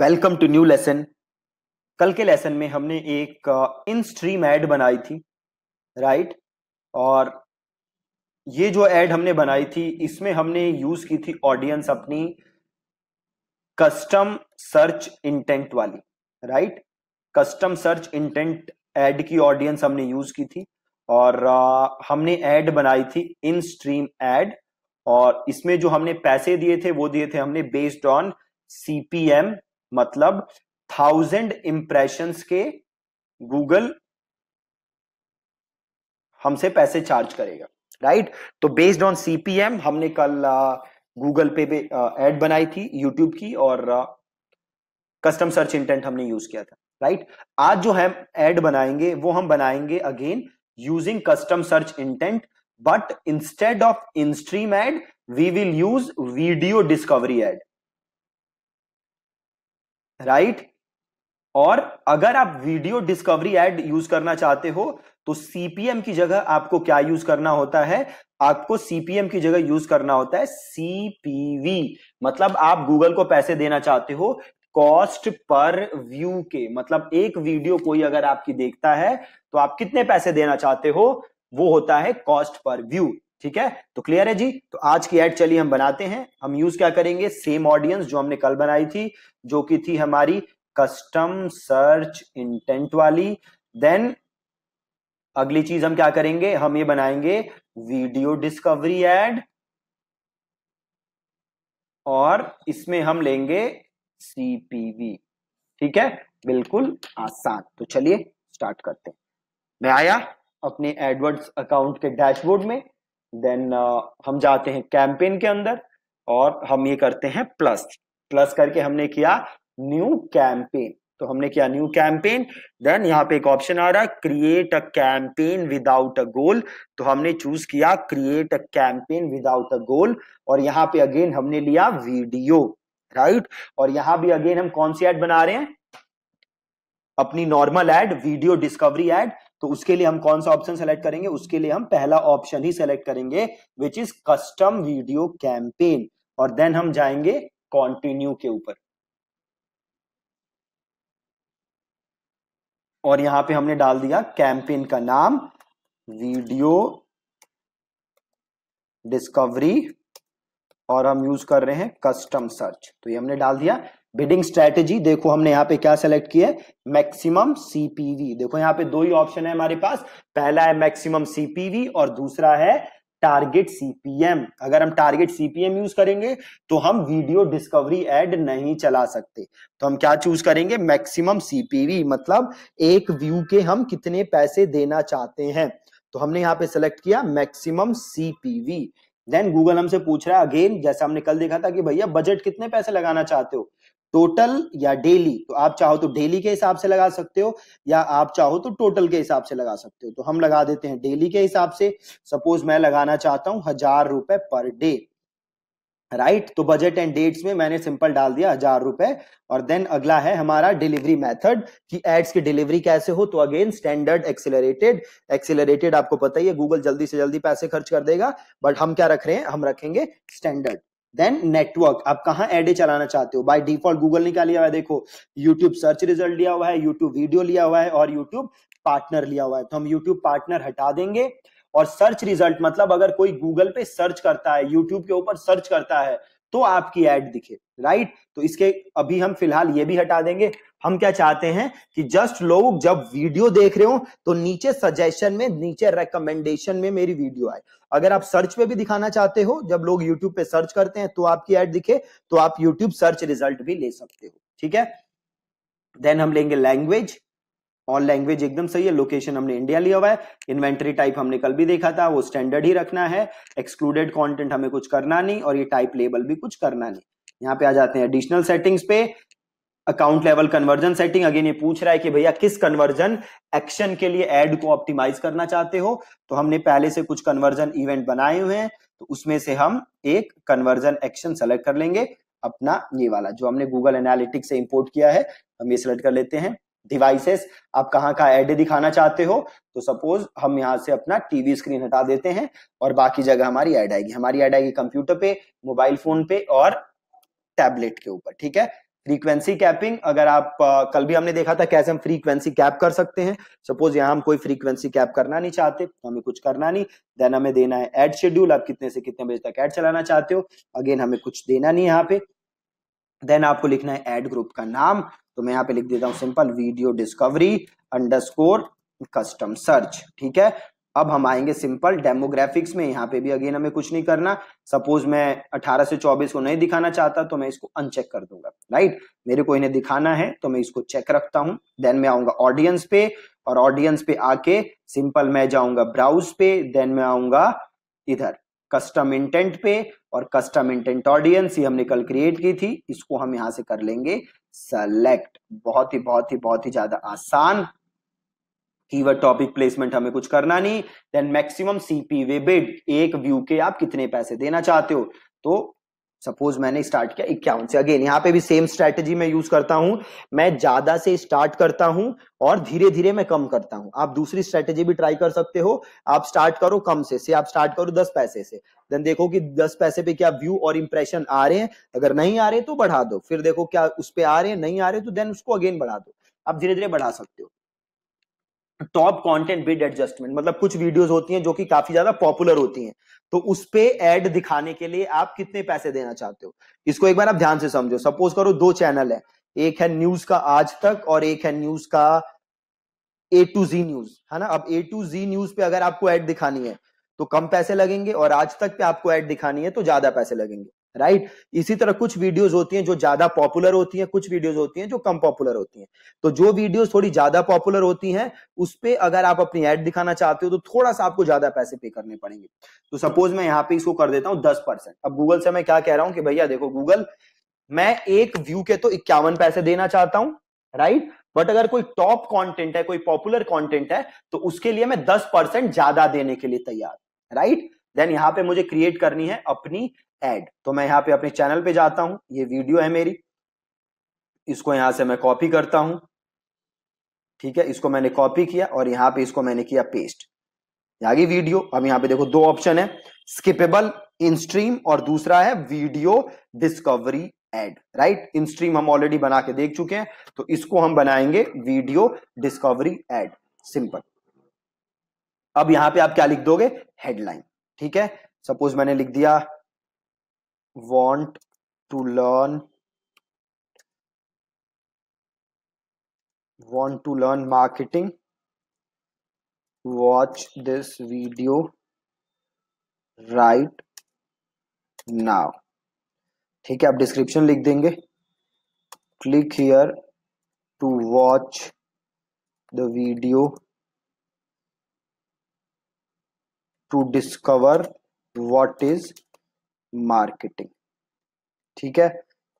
Welcome to new lesson कल के lesson में हमने एक इन स्ट्रीम एड बनाई थी राइट और ये जो एड हमने बनाई थी इसमें हमने यूज की थी ऑडियंस अपनी कस्टम सर्च इंटेंट वाली right custom search intent ad की ऑडियंस हमने यूज की थी और हमने एड बनाई थी इन स्ट्रीम एड और इसमें जो हमने पैसे दिए थे वो दिए थे हमने बेस्ड ऑन सीपीएम मतलब थाउजेंड इंप्रेशन के गूगल हमसे पैसे चार्ज करेगा राइट तो बेस्ड ऑन सीपीएम हमने कल गूगल पे पे एड बनाई थी यूट्यूब की और कस्टम सर्च इंटेंट हमने यूज किया था राइट आज जो है एड बनाएंगे वो हम बनाएंगे again using custom search intent but instead of in stream ad we will use video discovery ad right और अगर आप वीडियो डिस्कवरी एड यूज करना चाहते हो तो सीपीएम की जगह आपको क्या यूज करना होता है आपको सीपीएम की जगह यूज करना होता है सीपीवी मतलब आप गूगल को पैसे देना चाहते हो कॉस्ट पर व्यू के मतलब एक वीडियो कोई अगर आपकी देखता है तो आप कितने पैसे देना चाहते हो वो होता है कॉस्ट पर व्यू ठीक है तो क्लियर है जी तो आज की एड चलिए हम बनाते हैं हम यूज क्या करेंगे सेम ऑडियंस जो हमने कल बनाई थी जो कि थी हमारी कस्टम सर्च इंटेंट वाली देन अगली चीज हम क्या करेंगे हम ये बनाएंगे वीडियो डिस्कवरी एड और इसमें हम लेंगे सीपीवी ठीक है बिल्कुल आसान तो चलिए स्टार्ट करते हैं मैं आया अपने एडवर्ड्स अकाउंट के डैशबोर्ड में देन uh, हम जाते हैं कैंपेन के अंदर और हम ये करते हैं प्लस प्लस करके हमने किया न्यू कैंपेन तो हमने किया न्यू कैंपेन देन यहाँ पे एक ऑप्शन आ रहा है create a campaign without a goal तो हमने चूज किया create a campaign without a goal और यहाँ पे अगेन हमने लिया वीडियो राइट और यहां भी अगेन हम कौन सी एड बना रहे हैं अपनी normal ad video discovery ad तो उसके लिए हम कौन सा ऑप्शन सेलेक्ट करेंगे उसके लिए हम पहला ऑप्शन ही सेलेक्ट करेंगे which is custom video campaign और देन हम जाएंगे कॉन्टिन्यू के ऊपर और यहां पे हमने डाल दिया कैंपेन का नाम वीडियो डिस्कवरी और हम यूज कर रहे हैं कस्टम सर्च तो ये हमने डाल दिया बिडिंग स्ट्रेटेजी देखो हमने यहाँ पे क्या सेलेक्ट किया है मैक्सिमम सीपीवी देखो यहाँ पे दो ही ऑप्शन है हमारे पास पहला है मैक्सिमम सीपीवी और दूसरा है टारगेट सीपीएम अगर हम टारगेट सीपीएम यूज करेंगे तो हम वीडियो डिस्कवरी एड नहीं चला सकते तो हम क्या चूज करेंगे मैक्सिमम सीपीवी मतलब एक व्यू के हम कितने पैसे देना चाहते हैं तो हमने यहाँ पे सेलेक्ट किया मैक्सिमम सीपीवी देन गूगल हमसे पूछ रहा है अगेन जैसे हमने कल देखा था कि भैया बजट कितने पैसे लगाना चाहते हो टोटल या डेली तो आप चाहो तो डेली के हिसाब से लगा सकते हो या आप चाहो तो टोटल के हिसाब से लगा सकते हो तो हम लगा देते हैं डेली के हिसाब से सपोज मैं लगाना चाहता हूं हजार रुपए पर डे राइट right? तो बजट एंड डेट्स में मैंने सिंपल डाल दिया हजार रुपए और देन अगला है हमारा डिलीवरी मेथड कि एड्स की डिलीवरी कैसे हो तो अगेन स्टैंडर्ड एक्सिलरेटेड एक्सिलरेटेड आपको पता ही है गूगल जल्दी से जल्दी पैसे खर्च कर देगा बट हम क्या रख रहे हैं हम रखेंगे स्टैंडर्ड देन नेटवर्क आप कहाँ एडे चलाना चाहते हो बाय डिफॉल्ट गूगल ने क्या लिया हुआ है देखो यूट्यूब सर्च रिजल्ट लिया हुआ है यूट्यूब वीडियो लिया हुआ है और यूट्यूब पार्टनर लिया हुआ है तो हम यूट्यूब पार्टनर हटा देंगे और सर्च रिजल्ट मतलब अगर कोई गूगल पे सर्च करता है यूट्यूब के ऊपर सर्च करता है तो आपकी एड दिखे राइट तो इसके अभी हम फिलहाल ये भी हटा देंगे हम क्या चाहते हैं कि जस्ट लोग जब वीडियो देख रहे हो तो नीचे सजेशन में नीचे रेकमेंडेशन में मेरी वीडियो आए अगर आप सर्च पे भी दिखाना चाहते हो जब लोग यूट्यूब पे सर्च करते हैं तो आपकी एड दिखे तो आप यूट्यूब सर्च रिजल्ट भी ले सकते हो ठीक है देन हम लेंगे लैंग्वेज ऑल लैंग्वेज एकदम सही है लोकेशन हमने इंडिया लिया हुआ है इन्वेंट्री टाइप हमने कल भी देखा था वो स्टैंडर्ड ही रखना है एक्सक्लूडेड कंटेंट हमें कुछ करना नहीं और ये टाइप लेबल भी कुछ करना नहीं यहाँ पे आ जाते हैं एडिशनल सेटिंग्स पे account level conversion setting again ये पूछ रहा है कि भैया किस कन्वर्जन एक्शन के लिए एड को ऑप्टिमाइज करना चाहते हो तो हमने पहले से कुछ कन्वर्जन इवेंट बनाए हुए हैं तो उसमें से हम एक कन्वर्जन एक्शन सेलेक्ट कर लेंगे अपना ये वाला जो हमने गूगल एनालिटिक्स से इंपोर्ट किया है हम ये सेलेक्ट कर लेते हैं डिवाइसेस आप कहाँ का एड दिखाना चाहते हो तो सपोज हम यहाँ से अपना टीवी स्क्रीन हटा देते हैं और बाकी जगह हमारी एड आएगी हमारी एड आएगी कंप्यूटर पे मोबाइल फोन पे और टैबलेट के ऊपर ठीक है फ्रीक्वेंसी कैपिंग अगर आप आ, कल भी हमने देखा था कैसे हम फ्रीक्वेंसी कैप कर सकते हैं सपोज यहाँ हम कोई फ्रीक्वेंसी कैप करना नहीं चाहते हमें कुछ करना नहीं देन हमें देना है एड शेड्यूल आप कितने से कितने बजे तक एड चलाना चाहते हो अगेन हमें कुछ देना नहीं यहाँ पे देन आपको लिखना है एड ग्रुप का नाम तो मैं यहाँ पे लिख देता हूँ simple video discovery underscore custom search ठीक है अब हम आएंगे सिंपल डेमोग्राफिक्स में यहाँ पे भी अगेन हमें कुछ नहीं करना सपोज मैं 18 से 24 को नहीं दिखाना चाहता तो मैं इसको अनचेक कर दूंगा राइट मेरे को इन्हें दिखाना है तो मैं इसको चेक रखता हूँ देन मैं आऊंगा ऑडियंस पे और ऑडियंस पे आके सिंपल मैं जाऊंगा ब्राउज पे देन मैं आऊंगा इधर कस्टम इंटेंट पे और कस्टम इंटेंट ऑडियंस ये हमने कल क्रिएट की थी इसको हम यहाँ से कर लेंगे सेलेक्ट बहुत ही बहुत ही बहुत ही ज्यादा आसान कीवर्ड टॉपिक प्लेसमेंट हमें कुछ करना नहीं देन मैक्सिमम सीपीवे बिड एक व्यू के आप कितने पैसे देना चाहते हो तो सपोज मैंने स्टार्ट किया इक्यावन से अगेन यहाँ पे भी सेम स्ट्रेटेजी मैं यूज करता हूँ मैं ज्यादा से स्टार्ट करता हूँ और धीरे धीरे मैं कम करता हूँ आप दूसरी स्ट्रेटेजी भी ट्राई कर सकते हो आप स्टार्ट करो कम से से आप स्टार्ट करो दस पैसे से देन देखो कि दस पैसे पे क्या व्यू और इंप्रेशन आ रहे हैं अगर नहीं आ रहे तो बढ़ा दो फिर देखो क्या उस पर आ रहे हैं नहीं आ रहे तो देन उसको अगेन बढ़ा दो आप धीरे धीरे बढ़ा सकते हो टॉप कंटेंट बिड एडजस्टमेंट मतलब कुछ वीडियोस होती हैं जो कि काफी ज्यादा पॉपुलर होती हैं तो उस पे एड दिखाने के लिए आप कितने पैसे देना चाहते हो इसको एक बार आप ध्यान से समझो सपोज करो दो चैनल है एक है न्यूज का आज तक और एक है न्यूज का ए टू जी न्यूज है ना अब ए टू जी न्यूज पे अगर आपको एड दिखानी है तो कम पैसे लगेंगे और आज तक पे आपको एड दिखानी है तो ज्यादा पैसे लगेंगे राइट right? इसी तरह कुछ वीडियोस होती हैं जो ज्यादा पॉपुलर होती हैं कुछ वीडियोस होती हैं जो कम पॉपुलर होती हैं तो जो वीडियोस थोड़ी ज्यादा पॉपुलर होती हैं उस पर अगर आप अपनी एड दिखाना चाहते हो तो थोड़ा सा आपको ज्यादा पैसे पे करने पड़ेंगे तो सपोज मैं यहाँ पे इसको कर देता हूँ दस परसेंट अब गूगल से मैं क्या कह रहा हूँ कि भैया देखो गूगल मैं एक व्यू के तो इक्यावन पैसे देना चाहता हूँ राइट बट अगर कोई टॉप कंटेंट है कोई पॉपुलर कंटेंट है तो उसके लिए मैं दस परसेंट ज्यादा देने के लिए तैयार राइट देन यहाँ पे मुझे क्रिएट करनी है अपनी एड तो मैं यहाँ पे अपने चैनल पे जाता हूं ये वीडियो है मेरी इसको यहां से मैं कॉपी करता हूं ठीक है इसको मैंने कॉपी किया और यहां पे इसको मैंने किया पेस्ट आगे वीडियो अब यहाँ पे देखो दो ऑप्शन है स्किपेबल इन स्ट्रीम और दूसरा है video discovery ad right in stream हम ऑलरेडी बना के देख चुके हैं तो इसको हम बनाएंगे वीडियो डिस्कवरी एड सिंपल अब यहां पे आप क्या लिख दोगे हेडलाइन ठीक है सपोज मैंने लिख दिया want to learn want to learn marketing watch this video right now ठीक है आप डिस्क्रिप्शन लिख देंगे click here to watch the video to discover what is marketing ठीक है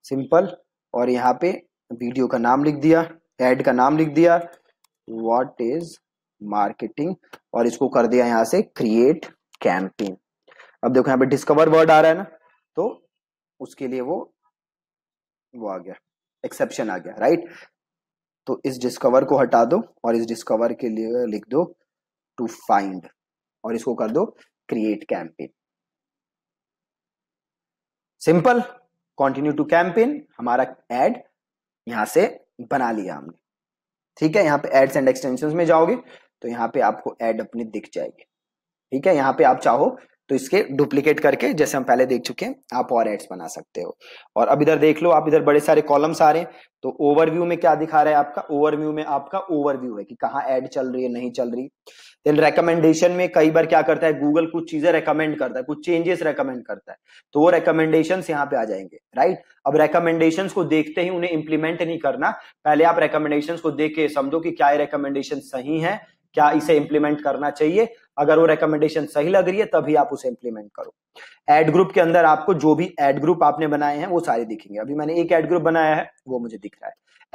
सिंपल और यहाँ पे वीडियो का नाम लिख दिया एड का नाम लिख दिया व्हाट इज मार्केटिंग और इसको कर दिया यहां से क्रिएट कैंपेन अब देखो यहाँ पे डिस्कवर वर्ड आ रहा है ना तो उसके लिए वो वो आ गया एक्सेप्शन आ गया राइट तो इस डिस्कवर को हटा दो और इस डिस्कवर के लिए लिख दो टू फाइंड और इसको कर दो create campaign simple continue to campaign हमारा एड यहां से बना लिया हमने ठीक है यहाँ पे एड्स एंड एक्सटेंशन में जाओगे तो यहाँ पे आपको एड अपने दिख जाएगी ठीक है यहाँ पे आप चाहो तो इसके डुप्लीकेट करके जैसे हम पहले देख चुके हैं आप और एड्स बना सकते हो और अब इधर देख लो आप इधर बड़े सारे कॉलम्स आ रहे हैं तो ओवरव्यू में क्या दिखा रहा है आपका ओवरव्यू में आपका ओवरव्यू है कि कहाँ एड चल रही है नहीं चल रही देन रेकमेंडेशन में कई बार क्या करता है गूगल कुछ चीजें रेकमेंड करता है कुछ चेंजेस रेकमेंड करता है तो वो रेकमेंडेशन यहाँ पे आ जाएंगे राइट अब रेकमेंडेशन को देखते ही उन्हें इंप्लीमेंट नहीं करना पहले आप रेकमेंडेशन को देख के समझो कि क्या रेकमेंडेशन सही है क्या इसे इंप्लीमेंट करना चाहिए अगर वो रिकमेंडेशन सही लग रही है तभी आप उसे इंप्लीमेंट करो एड ग्रुप के अंदर आपको जो भी एड ग्रुप आपने बनाए हैं वो सारे दिखेंगे अभी मैंने एक एड ग्रुप बनाया है वो मुझे दिख रहा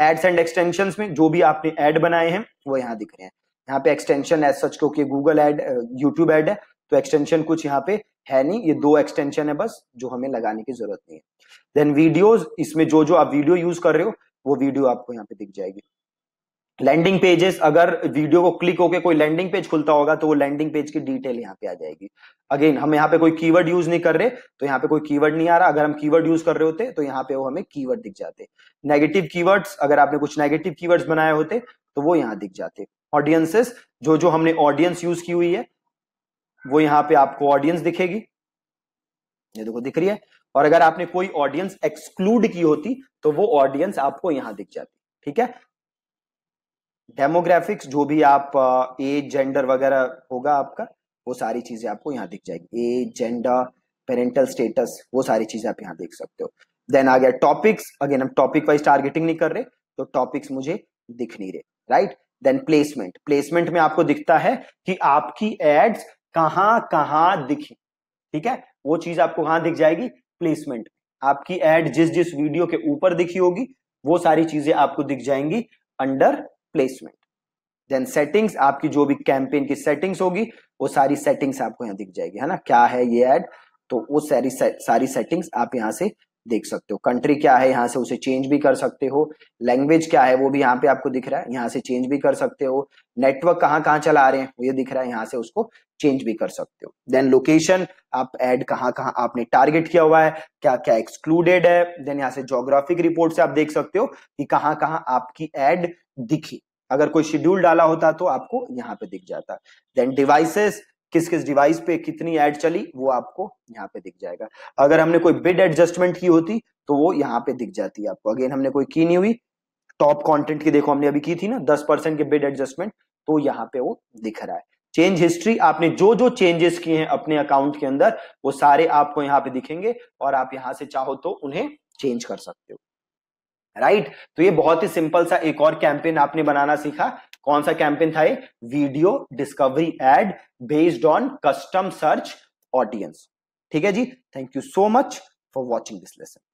है एड्स एंड एक्सटेंशन में जो भी आपने एड बनाए हैं वो यहाँ दिख रहे हैं यहाँ पे एक्सटेंशन एज सच क्योंकि गूगल एड यूट्यूब एड है तो एक्सटेंशन कुछ यहाँ पे है नहीं ये दो एक्सटेंशन है बस जो हमें लगाने की जरूरत नहीं है देन वीडियोज इसमें जो जो आप वीडियो यूज कर रहे हो वो वीडियो आपको यहाँ पे दिख जाएगी लैंडिंग पेजेस अगर वीडियो को क्लिक होकर कोई लैंडिंग पेज खुलता होगा तो वो लैंडिंग पेज की डिटेल यहाँ पे आ जाएगी अगेन हम यहाँ पे कोई कीवर्ड यूज नहीं कर रहे तो यहाँ पे कोई कीवर्ड नहीं आ रहा अगर हम कीवर्ड यूज कर रहे होते तो यहाँ पे वो हमें कीवर्ड दिख जाते नेगेटिव कीवर्ड्स अगर आपने कुछ नेगेटिव कीवर्ड्स बनाए होते तो वो यहाँ दिख जाते ऑडियंसेस जो जो हमने ऑडियंस यूज की हुई है वो यहाँ पे आपको ऑडियंस दिखेगी ये देखो दिख रही है और अगर आपने कोई ऑडियंस एक्सक्लूड की होती तो वो ऑडियंस आपको यहाँ दिख जाती ठीक है डेमोग्राफिक्स जो भी आप एज जेंडर वगैरह होगा आपका वो सारी चीजें आपको यहाँ दिख जाएगी एज जेंडर पेरेंटल स्टेटस वो सारी चीजें आप यहाँ देख सकते हो देन आ गया टॉपिक्स अगेन हम टॉपिक वाइज टारगेटिंग नहीं कर रहे तो टॉपिक्स मुझे दिख नहीं रहे राइट देन प्लेसमेंट प्लेसमेंट में आपको दिखता है कि आपकी एड्स कहाँ कहाँ दिखी ठीक है वो चीज आपको कहाँ दिख जाएगी प्लेसमेंट आपकी एड जिस जिस वीडियो के ऊपर दिखी होगी वो सारी चीजें आपको दिख जाएंगी अंडर प्लेसमेंट देन सेटिंग्स आपकी जो भी कैंपेन की सेटिंग्स होगी वो सारी सेटिंग्स आपको यहाँ दिख जाएगी है ना क्या है ये एड तो वो सारी सारी सेटिंग्स आप यहां से देख सकते हो कंट्री क्या है यहाँ से उसे चेंज भी कर सकते हो लैंग्वेज क्या है वो भी यहाँ पे आपको दिख रहा है यहाँ से चेंज भी कर सकते हो नेटवर्क कहाँ कहाँ चला रहे हैं ये दिख रहा है यहाँ से उसको चेंज भी कर सकते हो देन लोकेशन आप एड कहाँ कहाँ आपने टारगेट किया हुआ है क्या क्या एक्सक्लूडेड है देन यहाँ से जोग्राफिक रिपोर्ट से आप देख सकते हो कि कहाँ कहाँ आपकी एड दिखी अगर कोई शेड्यूल डाला होता तो आपको यहाँ पे दिख जाता देन डिवाइसेस किस किस डिवाइस पे कितनी एड चली वो आपको यहाँ पे दिख जाएगा अगर हमने कोई बिड एडजस्टमेंट की होती तो वो यहाँ पे दिख जाती है आपको अगेन हमने कोई की नहीं हुई टॉप कंटेंट की देखो हमने अभी की थी ना दस परसेंट के बिड एडजस्टमेंट तो यहाँ पे वो दिख रहा है चेंज हिस्ट्री आपने जो जो चेंजेस किए हैं अपने अकाउंट के अंदर वो सारे आपको यहाँ पे दिखेंगे और आप यहाँ से चाहो तो उन्हें चेंज कर सकते हो राइट right? तो ये बहुत ही सिंपल सा एक और कैंपेन आपने बनाना सीखा कौन सा कैंपेन था ये video discovery ad based on custom search audience ठीक है जी thank you so much for watching this lesson